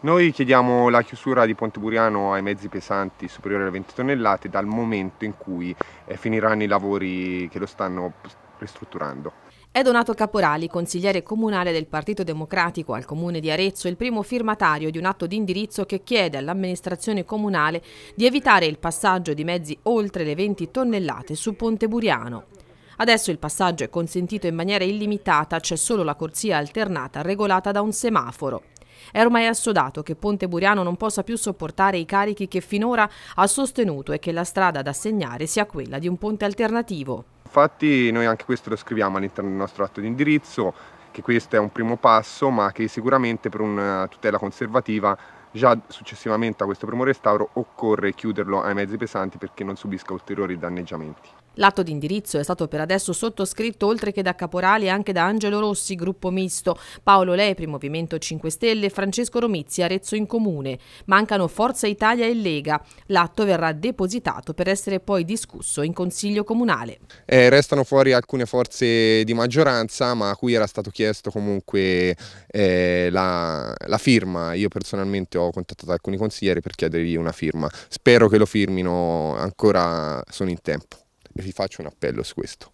Noi chiediamo la chiusura di Ponte Buriano ai mezzi pesanti superiori alle 20 tonnellate dal momento in cui eh, finiranno i lavori che lo stanno ristrutturando. È Donato Caporali, consigliere comunale del Partito Democratico al Comune di Arezzo, il primo firmatario di un atto di indirizzo che chiede all'amministrazione comunale di evitare il passaggio di mezzi oltre le 20 tonnellate su Ponte Buriano. Adesso il passaggio è consentito in maniera illimitata, c'è solo la corsia alternata regolata da un semaforo. È ormai assodato che Ponte Buriano non possa più sopportare i carichi che finora ha sostenuto e che la strada da segnare sia quella di un ponte alternativo. Infatti noi anche questo lo scriviamo all'interno del nostro atto di indirizzo, che questo è un primo passo ma che sicuramente per una tutela conservativa Già successivamente a questo primo restauro occorre chiuderlo ai mezzi pesanti perché non subisca ulteriori danneggiamenti. L'atto di indirizzo è stato per adesso sottoscritto oltre che da Caporali anche da Angelo Rossi, gruppo misto, Paolo Lepri, Movimento 5 Stelle, Francesco Romizzi, Arezzo in Comune. Mancano Forza Italia e Lega. L'atto verrà depositato per essere poi discusso in Consiglio Comunale. Eh, restano fuori alcune forze di maggioranza, ma a cui era stato chiesto comunque eh, la, la firma. Io personalmente ho ho contattato alcuni consiglieri per chiedergli una firma. Spero che lo firmino ancora, sono in tempo e vi faccio un appello su questo.